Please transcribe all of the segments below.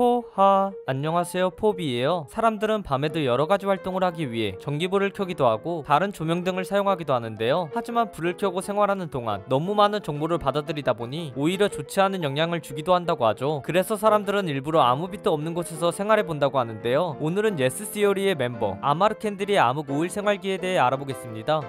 포하 안녕하세요 포비예요 사람들은 밤에도 여러가지 활동을 하기 위해 전기불을 켜기도 하고 다른 조명등을 사용하기도 하는데요 하지만 불을 켜고 생활하는 동안 너무 많은 정보를 받아들이다 보니 오히려 좋지 않은 영향을 주기도 한다고 하죠 그래서 사람들은 일부러 아무 빛도 없는 곳에서 생활해본다고 하는데요 오늘은 예스 시오리의 멤버 아마르 캔들이 암흑 우일 생활기에 대해 알아보겠습니다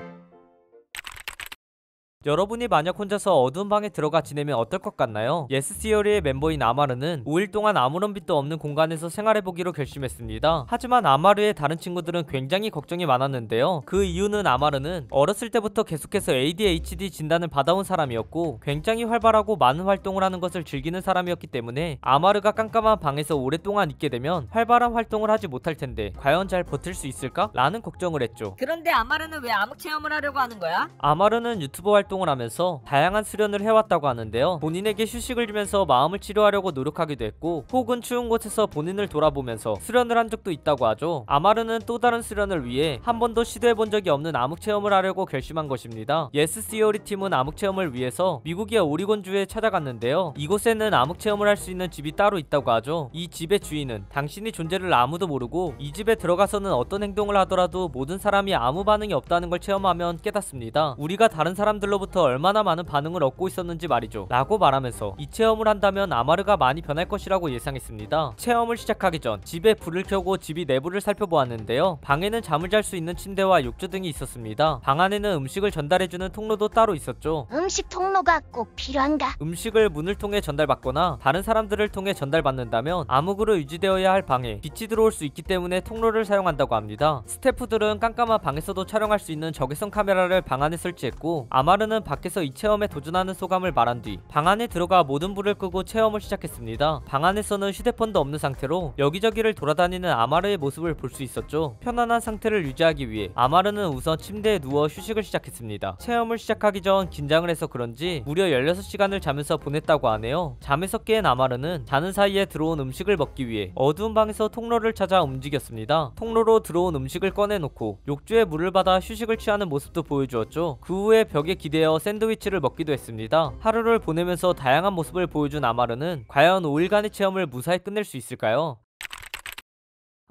여러분이 만약 혼자서 어두운 방에 들어가 지내면 어떨 것 같나요? 예스 시어리의 멤버인 아마르는 5일 동안 아무런 빛도 없는 공간에서 생활해보기로 결심했습니다. 하지만 아마르의 다른 친구들은 굉장히 걱정이 많았는데요. 그 이유는 아마르는 어렸을 때부터 계속해서 ADHD 진단을 받아온 사람이었고 굉장히 활발하고 많은 활동을 하는 것을 즐기는 사람이었기 때문에 아마르가 깜깜한 방에서 오랫동안 있게 되면 활발한 활동을 하지 못할 텐데 과연 잘 버틸 수 있을까? 라는 걱정을 했죠. 그런데 아마르는 왜 암흑 체험을 하려고 하는 거야? 아마르는 유튜버 활동 활동을 하면서 다양한 수련을 해왔다고 하는데요. 본인에게 휴식을 주면서 마음을 치료하려고 노력하기도 했고 혹은 추운 곳에서 본인을 돌아보면서 수련을 한 적도 있다고 하죠. 아마르는 또 다른 수련을 위해 한 번도 시도해본 적이 없는 암흑체험을 하려고 결심한 것입니다. 예스 시오리 팀은 암흑체험을 위해서 미국의 오리곤주에 찾아갔는데요. 이곳에는 암흑체험을 할 수 있는 집이 따로 있다고 하죠. 이 집의 주인은 당신이 존재를 아무도 모르고 이 집에 들어가서는 어떤 행동을 하더라도 모든 사람이 아무 반응이 없다는 걸 체험하면 깨닫습니다. 우리가 다른 사람들로 사람들로부터 얼마나 많은 반응을 얻고 있었는지 말이죠 라고 말하면서 이 체험을 한다면 아마르가 많이 변할 것이라고 예상했습니다 체험을 시작하기 전 집에 불을 켜고 집이 내부를 살펴보았는데요 방에는 잠을 잘 수 있는 침대와 욕조 등이 있었습니다 방 안에는 음식을 전달해주는 통로도 따로 있었죠 음식 통로가 꼭 필요한가? 음식을 문을 통해 전달받거나 다른 사람들을 통해 전달받는다면 암흑으로 유지되어야 할 방에 빛이 들어올 수 있기 때문에 통로를 사용한다고 합니다 스태프들은 깜깜한 방에서도 촬영할 수 있는 적외선 카메라를 방 안에 설치했고 아마르는 샤크는 밖에서 이 체험에 도전하는 소감을 말한 뒤 방 안에 들어가 모든 불을 끄고 체험을 시작했습니다. 방 안에서는 휴대폰도 없는 상태로 여기저기를 돌아다니는 아마르의 모습을 볼 수 있었죠. 편안한 상태를 유지하기 위해 아마르는 우선 침대에 누워 휴식을 시작했습니다. 체험을 시작하기 전 긴장을 해서 그런지 무려 16시간을 자면서 보냈다고 하네요. 잠에서 깬 아마르는 자는 사이에 들어온 음식을 먹기 위해 어두운 방에서 통로를 찾아 움직였습니다. 통로로 들어온 음식을 꺼내놓고 욕조에 물을 받아 휴식을 취하는 모습도 보여주었죠. 그 후에 벽에 기대 맞이하 샌드위치를 먹기도 했습니다. 하루를 보내면서 다양한 모습을 보여준 아마르는 과연 5일간의 체험을 무사히 끝낼 수 있을까요?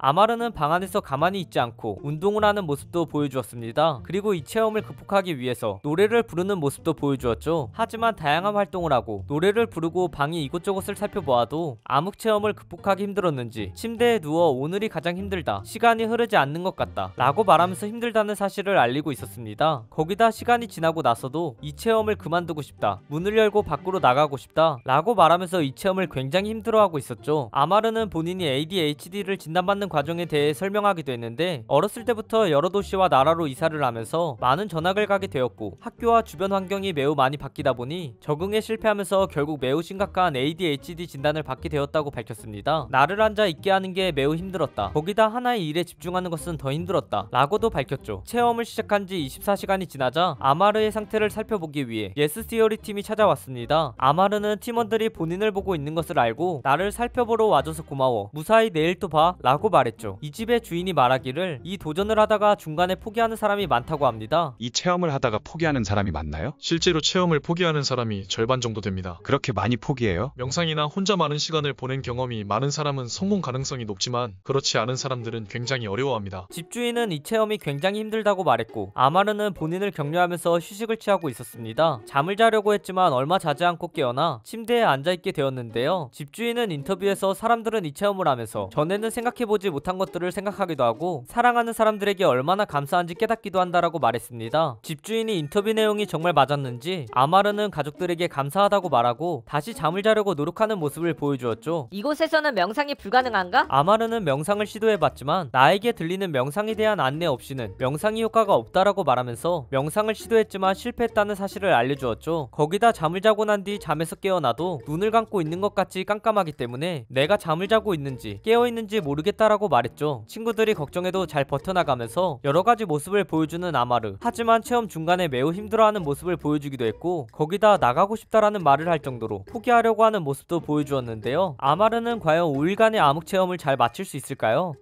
아마르는 방 안에서 가만히 있지 않고 운동을 하는 모습도 보여주었습니다. 그리고 이 체험을 극복하기 위해서 노래를 부르는 모습도 보여주었죠. 하지만 다양한 활동을 하고 노래를 부르고 방이 이곳저곳을 살펴보아도 암흑 체험을 극복하기 힘들었는지 침대에 누워 오늘이 가장 힘들다. 시간이 흐르지 않는 것 같다. 라고 말하면서 힘들다는 사실을 알리고 있었습니다. 거기다 시간이 지나고 나서도 이 체험을 그만두고 싶다. 문을 열고 밖으로 나가고 싶다. 라고 말하면서 이 체험을 굉장히 힘들어하고 있었죠. 아마르는 본인이 ADHD를 진단받는 과정에 대해 설명하기도 했는데 어렸을 때부터 여러 도시와 나라로 이사를 하면서 많은 전학을 가게 되었고 학교와 주변 환경이 매우 많이 바뀌다 보니 적응에 실패하면서 결국 매우 심각한 ADHD 진단을 받게 되었다고 밝혔습니다. 나를 앉아 있게 하는 게 매우 힘들었다. 거기다 하나의 일에 집중하는 것은 더 힘들었다. 라고도 밝혔죠. 체험을 시작한 지 24시간이 지나자 아마르의 상태를 살펴보기 위해 예스 시어리 팀이 찾아왔습니다. 아마르는 팀원들이 본인을 보고 있는 것을 알고 나를 살펴보러 와줘서 고마워. 무사히 내일 또 봐. 라고 말했습니다 말했죠. 이 집의 주인이 말하기를 이 도전을 하다가 중간에 포기하는 사람이 많다고 합니다. 이 체험을 하다가 포기하는 사람이 많나요? 실제로 체험을 포기하는 사람이 절반 정도 됩니다. 그렇게 많이 포기해요? 명상이나 혼자 많은 시간을 보낸 경험이 많은 사람은 성공 가능성이 높지만 그렇지 않은 사람들은 굉장히 어려워합니다. 집주인은 이 체험이 굉장히 힘들다고 말했고 아마르는 본인을 격려하면서 휴식을 취하고 있었습니다. 잠을 자려고 했지만 얼마 자지 않고 깨어나 침대에 앉아있게 되었는데요. 집주인은 인터뷰에서 사람들은 이 체험을 하면서 전에는 생각해보지 못한 것들을 생각하기도 하고 사랑하는 사람들에게 얼마나 감사한지 깨닫기도 한다라고 말했습니다. 집주인이 인터뷰 내용이 정말 맞았는지 아마르는 가족들에게 감사하다고 말하고 다시 잠을 자려고 노력하는 모습을 보여주었죠. 이곳에서는 명상이 불가능한가? 아마르는 명상을 시도해봤지만 나에게 들리는 명상에 대한 안내 없이는 명상이 효과가 없다라고 말하면서 명상을 시도했지만 실패했다는 사실을 알려주었죠. 거기다 잠을 자고 난 뒤 잠에서 깨어나도 눈을 감고 있는 것 같이 깜깜하기 때문에 내가 잠을 자고 있는지 깨어있는지 모르겠다라고 하고 말했죠. 친구들이 걱정해도 잘 버텨나가면서 여러가지 모습을 보여주는 아마르 하지만 체험 중간에 매우 힘들어하는 모습을 보여주기도 했고 거기다 나가고 싶다라는 말을 할 정도로 포기하려고 하는 모습도 보여주었는데요. 아마르는 과연 5일간의 암흑 체험을 잘 마칠 수 있을까요?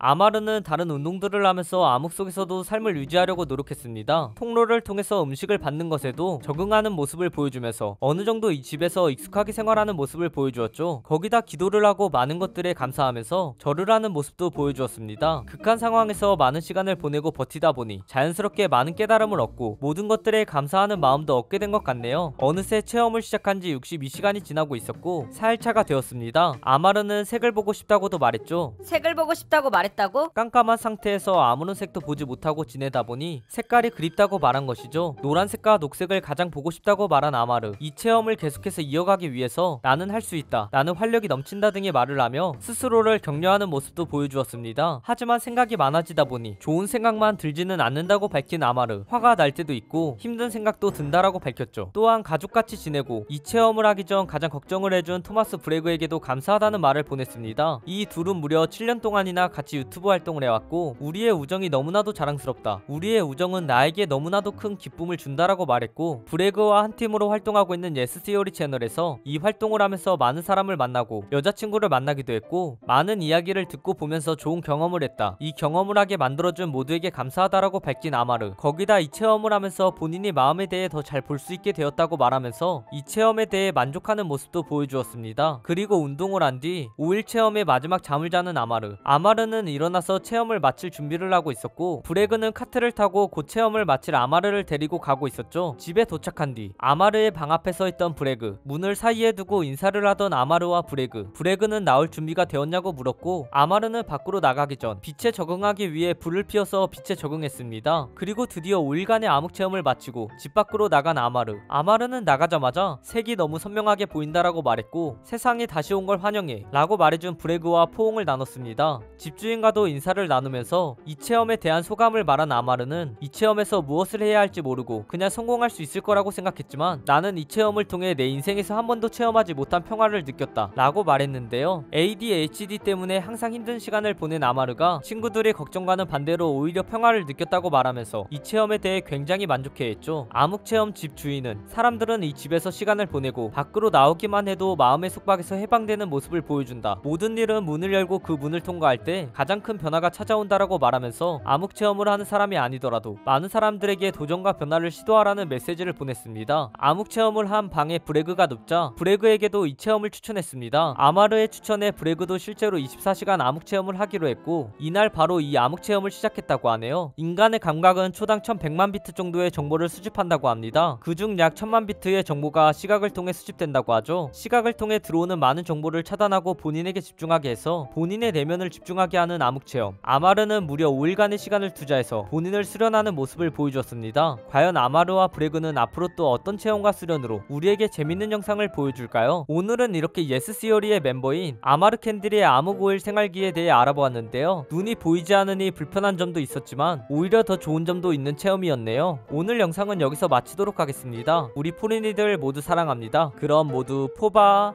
아마르는 다른 운동들을 하면서 암흑 속에서도 삶을 유지하려고 노력했습니다. 통로를 통해서 음식을 받는 것에도 적응하는 모습을 보여주면서 어느 정도 이 집에서 익숙하게 생활하는 모습을 보여주었죠. 거기다 기도를 하고 많은 것들에 감사하면서 절을 하는 모습도 보여주었습니다. 극한 상황에서 많은 시간을 보내고 버티다 보니 자연스럽게 많은 깨달음을 얻고 모든 것들에 감사하는 마음도 얻게 된 것 같네요. 어느새 체험을 시작한 지 62시간이 지나고 있었고 4일차가 되었습니다. 아마르는 색을 보고 싶다고도 말했죠. 색을 보고 싶다고 말했 말했다고? 깜깜한 상태에서 아무런 색도 보지 못하고 지내다 보니 색깔이 그립다고 말한 것이죠. 노란색과 녹색을 가장 보고 싶다고 말한 아마르. 이 체험을 계속해서 이어가기 위해서 나는 할 수 있다. 나는 활력이 넘친다 등의 말을 하며 스스로를 격려하는 모습도 보여주었습니다. 하지만 생각이 많아지다 보니 좋은 생각만 들지는 않는다고 밝힌 아마르. 화가 날 때도 있고 힘든 생각도 든다라고 밝혔죠. 또한 가족같이 지내고 이 체험을 하기 전 가장 걱정을 해준 토마스 브레그에게도 감사하다는 말을 보냈습니다. 이 둘은 무려 7년 동안이나 같이 유튜브 활동을 해왔고 우리의 우정이 너무나도 자랑스럽다. 우리의 우정은 나에게 너무나도 큰 기쁨을 준다라고 말했고 브레그와 한 팀으로 활동하고 있는 예스티오리 채널에서 이 활동을 하면서 많은 사람을 만나고 여자친구를 만나기도 했고 많은 이야기를 듣고 보면서 좋은 경험을 했다. 이 경험을 하게 만들어준 모두에게 감사하다라고 밝힌 아마르 거기다 이 체험을 하면서 본인이 마음에 대해 더 잘 볼 수 있게 되었다고 말하면서 이 체험에 대해 만족하는 모습도 보여주었습니다. 그리고 운동을 한 뒤 5일 체험의 마지막 잠을 자는 아마르 아마르는 샤이는 일어나서 체험을 마칠 준비를 하고 있었고 브레그는 카트를 타고 곧 체험을 마칠 아마르를 데리고 가고 있었죠. 집에 도착한 뒤 아마르의 방 앞에 서 있던 브레그 문을 사이에 두고 인사를 하던 아마르와 브레그 브레그는 나올 준비가 되었냐고 물었고 아마르는 밖으로 나가기 전 빛에 적응하기 위해 불을 피워서 빛에 적응했습니다. 그리고 드디어 5일간의 암흑 체험을 마치고 집 밖으로 나간 아마르 아마르는 나가자마자 색이 너무 선명하게 보인다라고 말했고 세상에 다시 온 걸 환영해 라고 말해준 브레그와 포옹을 나눴습니다. 집주인 누구인가도 인사를 나누면서 이 체험에 대한 소감을 말한 아마르는 이 체험에서 무엇을 해야 할지 모르고 그냥 성공할 수 있을 거라고 생각했지만 나는 이 체험을 통해 내 인생에서 한 번도 체험하지 못한 평화를 느꼈다 라고 말했는데요. ADHD 때문에 항상 힘든 시간을 보낸 아마르가 친구들의 걱정과는 반대로 오히려 평화를 느꼈다고 말하면서 이 체험에 대해 굉장히 만족해했죠. 암흑체험 집 주인은 사람들은 이 집에서 시간을 보내고 밖으로 나오기만 해도 마음의 속박에서 해방되는 모습을 보여준다. 모든 일은 문을 열고 그 문을 통과할 때 가장 가장 큰 변화가 찾아온다라고 말하면서 암흑 체험을 하는 사람이 아니더라도 많은 사람들에게 도전과 변화를 시도하라는 메시지를 보냈습니다. 암흑 체험을 한 방에 브레그가 높자 브레그에게도 이 체험을 추천했습니다. 아마르의 추천에 브레그도 실제로 24시간 암흑 체험을 하기로 했고 이날 바로 이 암흑 체험을 시작했다고 하네요. 인간의 감각은 초당 1100만 비트 정도의 정보를 수집한다고 합니다. 그중 약 1000만 비트의 정보가 시각을 통해 수집된다고 하죠. 시각을 통해 들어오는 많은 정보를 차단하고 본인에게 집중하게 해서 본인의 내면을 집중하게 하는 하는 암흑체험 아마르는 무려 5일간의 시간을 투자해서 본인을 수련하는 모습을 보여주었습니다. 과연 아마르와 브레그는 앞으로 또 어떤 체험과 수련으로 우리에게 재밌는 영상을 보여줄까요? 오늘은 이렇게 예스시어리의 멤버인 아마르 캔들의 암흑 5일 생활기에 대해 알아보았는데요. 눈이 보이지 않으니 불편한 점도 있었지만 오히려 더 좋은 점도 있는 체험이었네요. 오늘 영상은 여기서 마치도록 하겠습니다. 우리 포린이들 모두 사랑합니다. 그럼 모두 포바